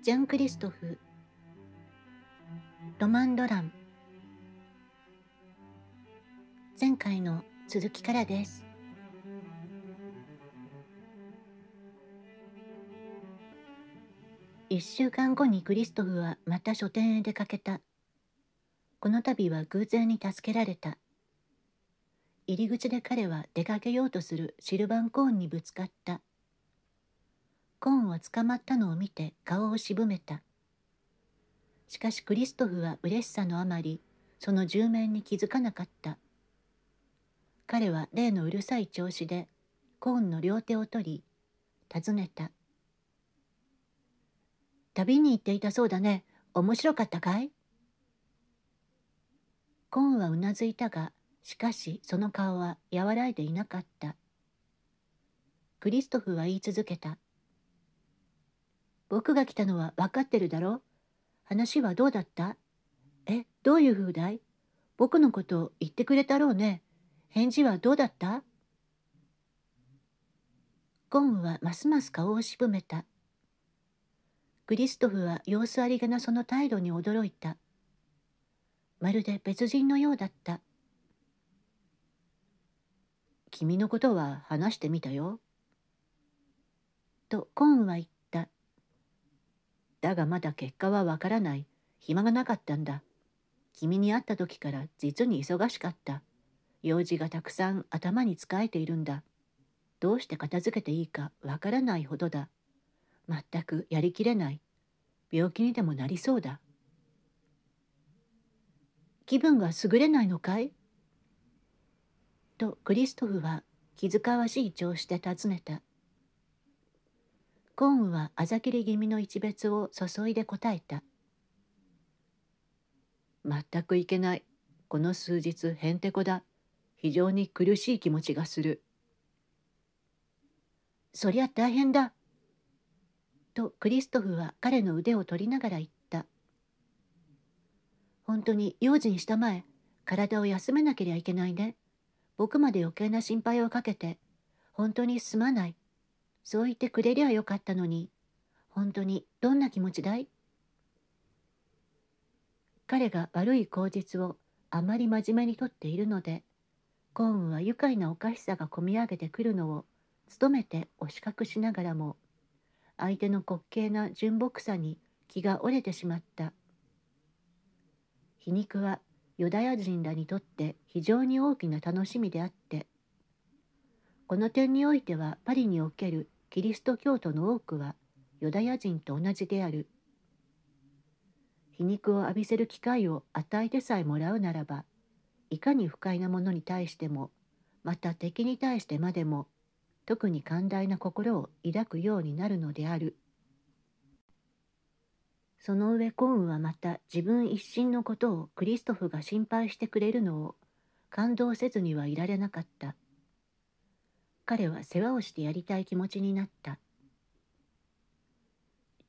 ジャン・クリストフロマン・ドラン前回の続きからです1週間後にクリストフはまた書店へ出かけたこの度は偶然に助けられた入り口で彼は出かけようとするシルバンコーンにぶつかったコーンは捕まったのを見て顔をぶめた。しかしクリストフは嬉しさのあまり、その住面に気づかなかった。彼は例のうるさい調子で、コーンの両手を取り、尋ねた。旅に行っていたそうだね。面白かったかいコーンはうなずいたが、しかしその顔は和らいでいなかった。クリストフは言い続けた。僕が来たのは分かってるだろ話はどうだったえ、どういう風だい僕のこと言ってくれたろうね。返事はどうだったコンはますます顔を渋めた。クリストフは様子ありげなその態度に驚いた。まるで別人のようだった。君のことは話してみたよ。とコーンは言っだがまだ結果はわからない。暇がなかったんだ。君に会った時から実に忙しかった。用事がたくさん頭に使えているんだ。どうして片付けていいかわからないほどだ。全くやりきれない。病気にでもなりそうだ。気分が優れないのかいとクリストフは気遣わしい調子で尋ねた。コーンはあざきり気味の一別を注いで答えた。全くいけない。この数日へんてこだ。非常に苦しい気持ちがする。そりゃ大変だ。とクリストフは彼の腕を取りながら言った。本当に用心したまえ。体を休めなけりゃいけないね。僕まで余計な心配をかけて。本当にすまない。そう言ってくれりゃよかったのに、本当にどんな気持ちだい彼が悪い口実をあまり真面目にとっているので、コーンは愉快なおかしさがこみ上げてくるのを、努めてお資格しながらも、相手の滑稽な純朴さに気が折れてしまった。皮肉はユダヤ人らにとって非常に大きな楽しみであって、この点においてはパリにおけるキリスト教徒の多くはユダヤ人と同じである。皮肉を浴びせる機会を与えてさえもらうならば、いかに不快なものに対しても、また敵に対してまでも、特に寛大な心を抱くようになるのである。その上コーンはまた自分一身のことをクリストフが心配してくれるのを感動せずにはいられなかった。彼は世話をしてやりたい気持ちになった。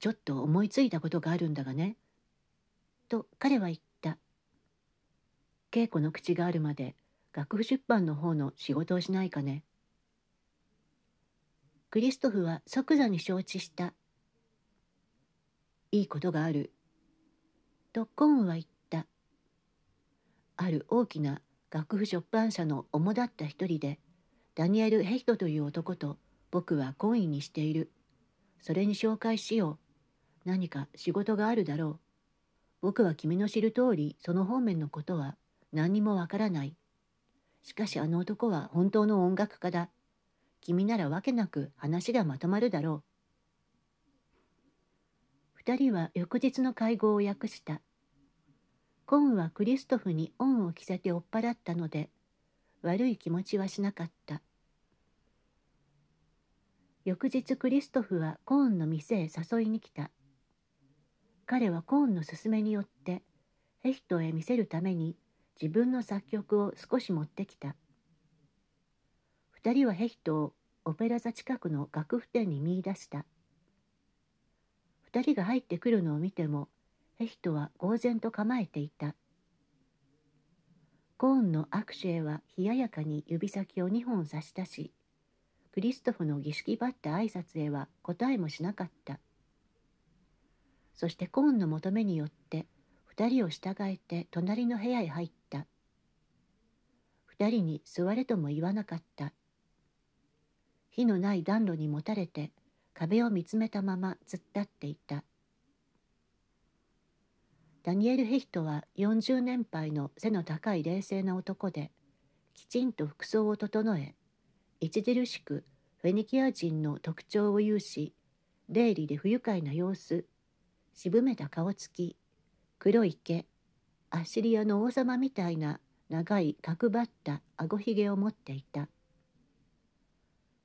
ちょっと思いついたことがあるんだがね。と彼は言った。稽古の口があるまで楽譜出版の方の仕事をしないかね。クリストフは即座に承知した。いいことがある。とコーンは言った。ある大きな楽譜出版社の主だった一人でダニエル・ヘヒトという男と僕は懇意にしている。それに紹介しよう。何か仕事があるだろう。僕は君の知る通りその方面のことは何にもわからない。しかしあの男は本当の音楽家だ。君ならわけなく話がまとまるだろう。二人は翌日の会合を訳した。コンはクリストフに恩を着せて追っ払ったので、悪い気持ちはしなかった。翌日クリストフはコーンの店へ誘いに来た彼はコーンの勧めによってヘヒトへ見せるために自分の作曲を少し持ってきた2人はヘヒトをオペラ座近くの楽譜店に見いだした2人が入ってくるのを見てもヘヒトは呆然と構えていたコーンのアクシエは冷ややかに指先を2本差したしクリストフの儀式ばった挨拶へは答えもしなかったそしてコーンの求めによって2人を従えて隣の部屋へ入った2人に座れとも言わなかった火のない暖炉にもたれて壁を見つめたまま突っ立っていたダニエル・ヘヒトは40年配の背の高い冷静な男できちんと服装を整え著しくフェニキア人の特徴を有し出入りで不愉快な様子渋めた顔つき黒い毛アッシリアの王様みたいな長い角張ったあごひげを持っていた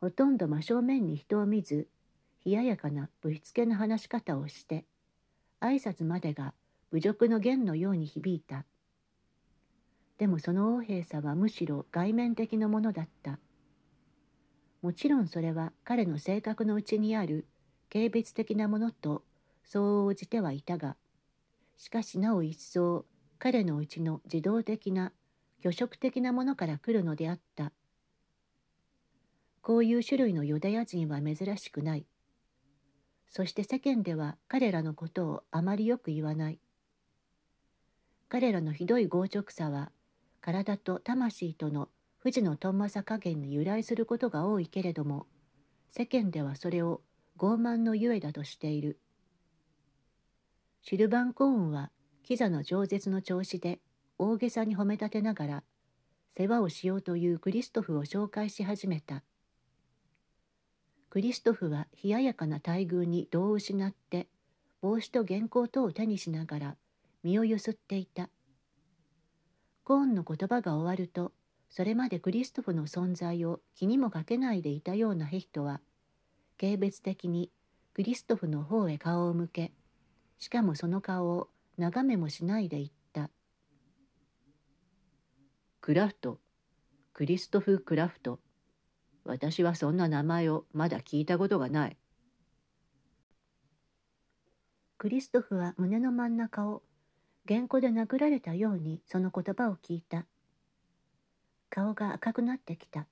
ほとんど真正面に人を見ず冷ややかなぶしつけな話し方をして挨拶までが侮辱の弦のように響いたでもその王兵さはむしろ外面的なものだったもちろんそれは彼の性格のうちにある軽蔑的なものとそう応じてはいたがしかしなお一層彼のうちの自動的な虚飾的なものから来るのであったこういう種類のユダヤ人は珍しくないそして世間では彼らのことをあまりよく言わない彼らのひどい強直さは体と魂との富士のとんまさ加減に由来することが多いけれども世間ではそれを傲慢のゆえだとしているシルバンコーンはキザの饒舌の調子で大げさに褒め立てながら世話をしようというクリストフを紹介し始めたクリストフは冷ややかな待遇に度を失って帽子と原稿等を手にしながら身をゆすっていたコーンの言葉が終わるとそれまでクリストフの存在を気にもかけないでいたようなヘヒトは軽蔑的にクリストフの方へ顔を向けしかもその顔を眺めもしないで言った「クラフトクリストフ・クラフト私はそんな名前をまだ聞いたことがない」クリストフは胸の真ん中を原稿で殴られたようにその言葉を聞いた。顔が赤くなってきた。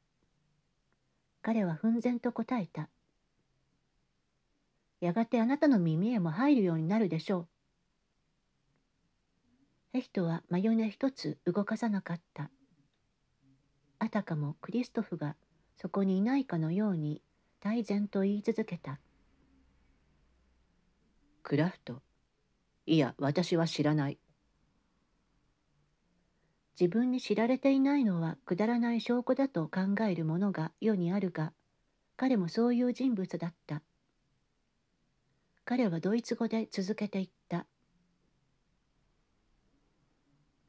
彼は奮然と答えた。やがてあなたの耳へも入るようになるでしょう。ヘヒトは真夜一つ動かさなかった。あたかもクリストフがそこにいないかのように大然と言い続けた。クラフト、いや、私は知らない。自分に知られていないのはくだらない証拠だと考えるものが世にあるが、彼もそういう人物だった。彼はドイツ語で続けていった。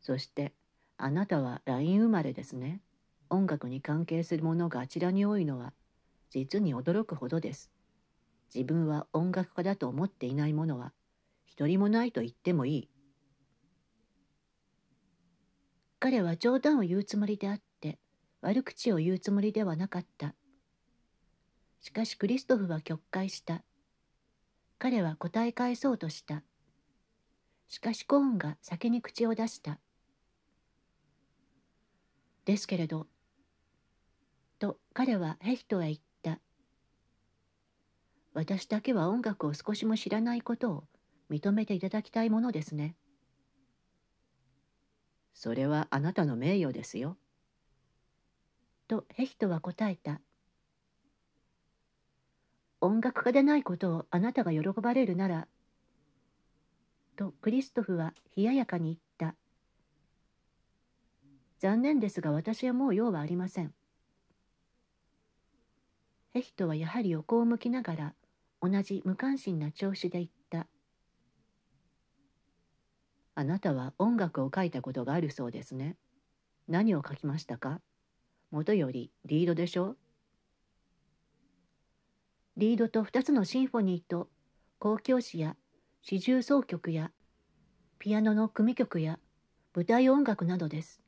そして、あなたはライン生まれですね。音楽に関係するものがあちらに多いのは、実に驚くほどです。自分は音楽家だと思っていないものは、一人もないと言ってもいい。彼は冗談を言うつもりであって悪口を言うつもりではなかったしかしクリストフは曲解した彼は答え返そうとしたしかしコーンが先に口を出したですけれどと彼はヘヒトへ言った私だけは音楽を少しも知らないことを認めていただきたいものですねそれはあなたの名誉ですよ。とヘヒトは答えた。音楽家でないことをあなたが喜ばれるなら。とクリストフは冷ややかに言った。残念ですが私はもう用はありません。ヘヒトはやはり横を向きながら同じ無関心な調子で言った。あなたは音楽を書いたことがあるそうですね。何を書きましたかもとよりリードでしょリードと2つのシンフォニーと交響詩や四重奏曲やピアノの組曲や舞台音楽などです。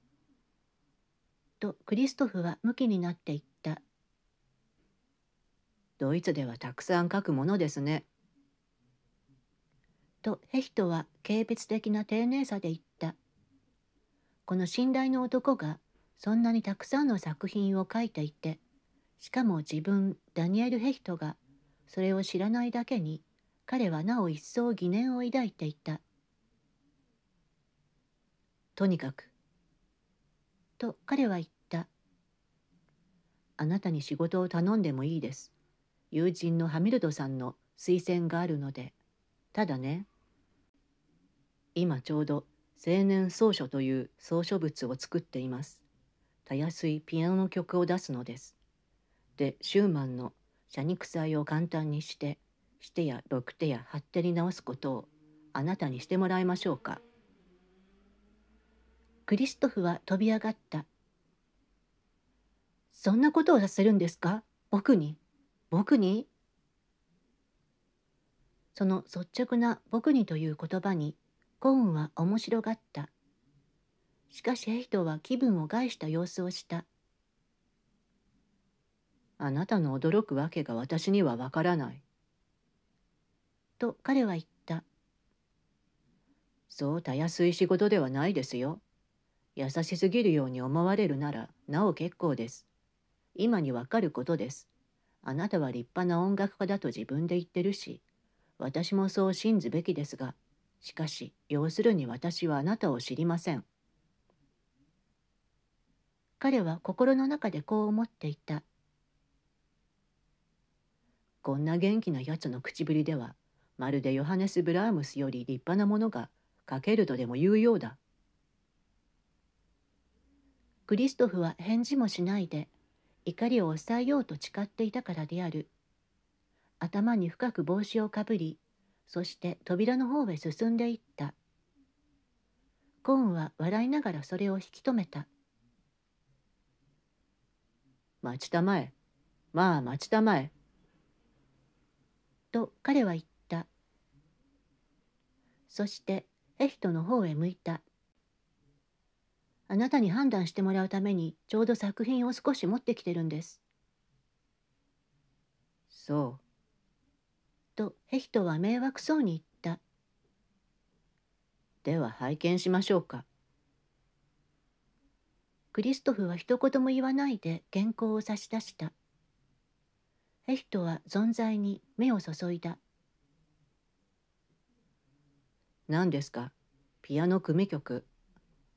とクリストフは向きになっていった。ドイツではたくさん書くものですね。とヘヒトは軽蔑的な丁寧さで言った。この信頼の男がそんなにたくさんの作品を書いていて、しかも自分ダニエル・ヘヒトがそれを知らないだけに彼はなお一層疑念を抱いていた。とにかく。と彼は言った。あなたに仕事を頼んでもいいです。友人のハミルドさんの推薦があるので。ただね、今ちょうど青年草書という草書物を作っています。たやすいピアノ曲を出すのです。で、シューマンの社肉祭を簡単にして、してや六手や八手に直すことをあなたにしてもらいましょうか。クリストフは飛び上がった。そんなことをさせるんですか僕に僕にその率直な僕にという言葉にコーンは面白がった。しかしエイトは気分を害した様子をした。あなたの驚くわけが私にはわからない。と彼は言った。そうたやすい仕事ではないですよ。優しすぎるように思われるならなお結構です。今にわかることです。あなたは立派な音楽家だと自分で言ってるし、私もそう信ずべきですが、しかし、要するに私はあなたを知りません。彼は心の中でこう思っていた。こんな元気なやつの口ぶりでは、まるでヨハネス・ブラームスより立派なものが書けるとでも言うようだ。クリストフは返事もしないで、怒りを抑えようと誓っていたからである。頭に深く帽子をかぶり、そして扉の方へ進んでいった。コーンは笑いながらそれを引き止めた。待ちたまえ。まあ待ちたまえ。と彼は言った。そしてエヒトの方へ向いた。あなたに判断してもらうためにちょうど作品を少し持ってきてるんです。そう。とヘヒトは迷惑そうに言った。では拝見しましょうか。クリストフは一言も言わないで原稿を差し出した。ヘヒトは存在に目を注いだ。何ですかピアノ組曲。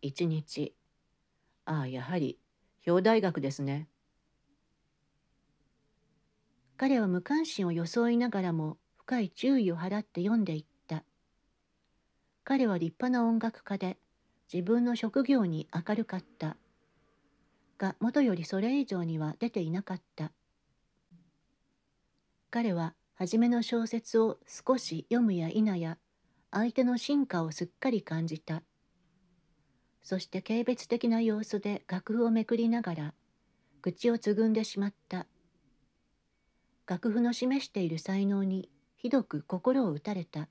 一日。ああ、やはり、表大学ですね。彼は無関心を装いながらも深い注意を払って読んでいった彼は立派な音楽家で自分の職業に明るかったが元よりそれ以上には出ていなかった彼は初めの小説を少し読むや否や相手の進化をすっかり感じたそして軽蔑的な様子で楽譜をめくりながら口をつぐんでしまった楽譜の示している才能にひどく心を打たれた。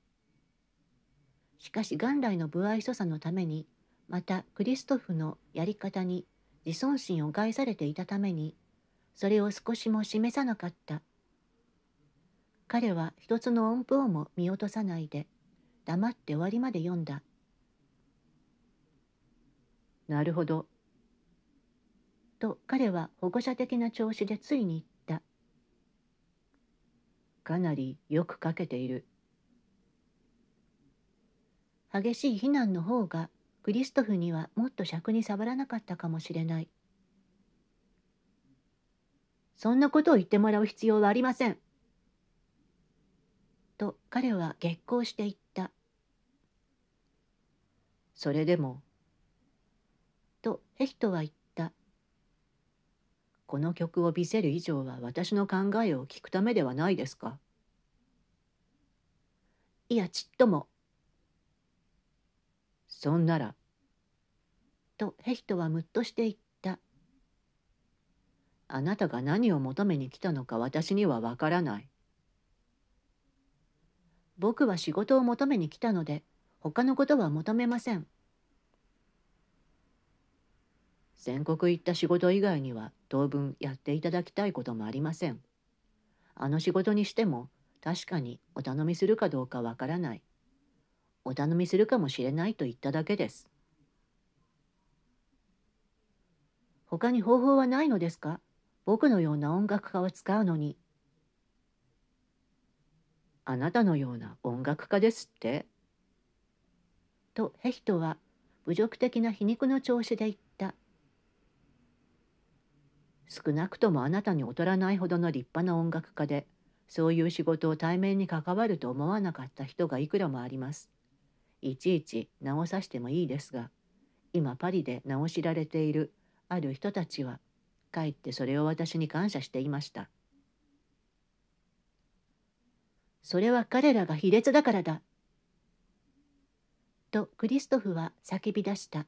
しかし元来の不愛想さのために、またクリストフのやり方に自尊心を害されていたために、それを少しも示さなかった。彼は一つの音符をも見落とさないで、黙って終わりまで読んだ。なるほど。と彼は保護者的な調子でついに言っかなりよくかけている激しい非難の方がクリストフにはもっと尺に触らなかったかもしれないそんなことを言ってもらう必要はありませんと彼は激高していったそれでもとヘヒトは言ったこの曲を見せる以上は私の考えを聞くためではないですかいやちっとも。そんなら。とヘヒトはむっとして言った。あなたが何を求めに来たのか私にはわからない。僕は仕事を求めに来たので他のことは求めません。全国行った仕事以外には当分やっていただきたいこともありません。あの仕事にしても確かにお頼みするかどうかわからない。お頼みするかもしれないと言っただけです。他に方法はないのですか僕のような音楽家を使うのに。あなたのような音楽家ですって。とヘヒトは侮辱的な皮肉の調子で言っ少なくともあなたに劣らないほどの立派な音楽家で、そういう仕事を対面に関わると思わなかった人がいくらもあります。いちいち直さしてもいいですが、今パリで直しられているある人たちは、かえってそれを私に感謝していました。それは彼らが卑劣だからだ。とクリストフは叫び出した。